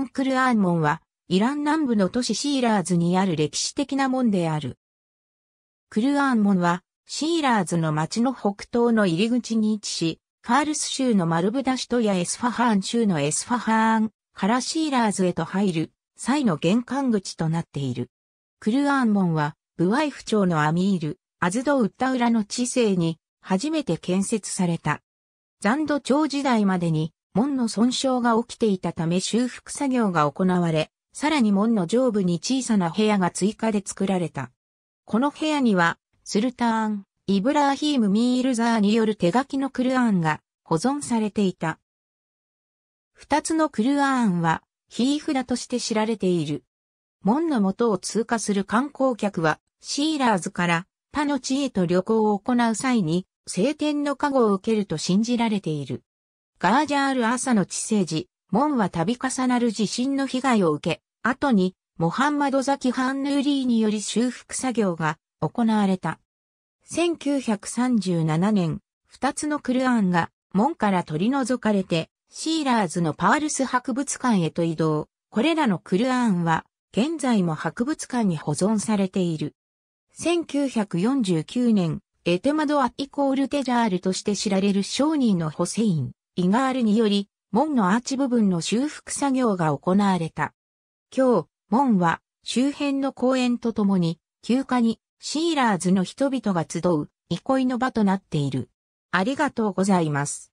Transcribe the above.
ンクルアーン門は、イラン南部の都市シーラーズにある歴史的な門である。クルアーン門は、シーラーズの町の北東の入り口に位置し、カールス州のマルブダシトやエスファハーン州のエスファハーンからシーラーズへと入る際の玄関口となっている。クルアーン門は、ブワイフ町のアミール、アズドウッタウラの地勢に初めて建設された。残土町時代までに門の損傷が起きていたため修復作業が行われ、さらに門の上部に小さな部屋が追加で作られた。この部屋には、スルターン、イブラーヒーム・ミールザーによる手書きのクルアーンが保存されていた。二つのクルアーンは、ヒーフラとして知られている。門の元を通過する観光客は、シーラーズから他の地へと旅行を行う際に、晴天の加護を受けると信じられている。ガージャール朝の地政時、門は度重なる地震の被害を受け、後に、モハンマドザキ・ハンヌーリーにより修復作業が行われた。1937年、二つのクルアンが門から取り除かれて、シーラーズのパールス博物館へと移動。これらのクルアンは、現在も博物館に保存されている。1949年、エテマドア・イコール・テジャールとして知られる商人のホセイン。イガールにより、門のアーチ部分の修復作業が行われた。今日、門は周辺の公園とともに、休暇にシーラーズの人々が集う憩いの場となっている。ありがとうございます。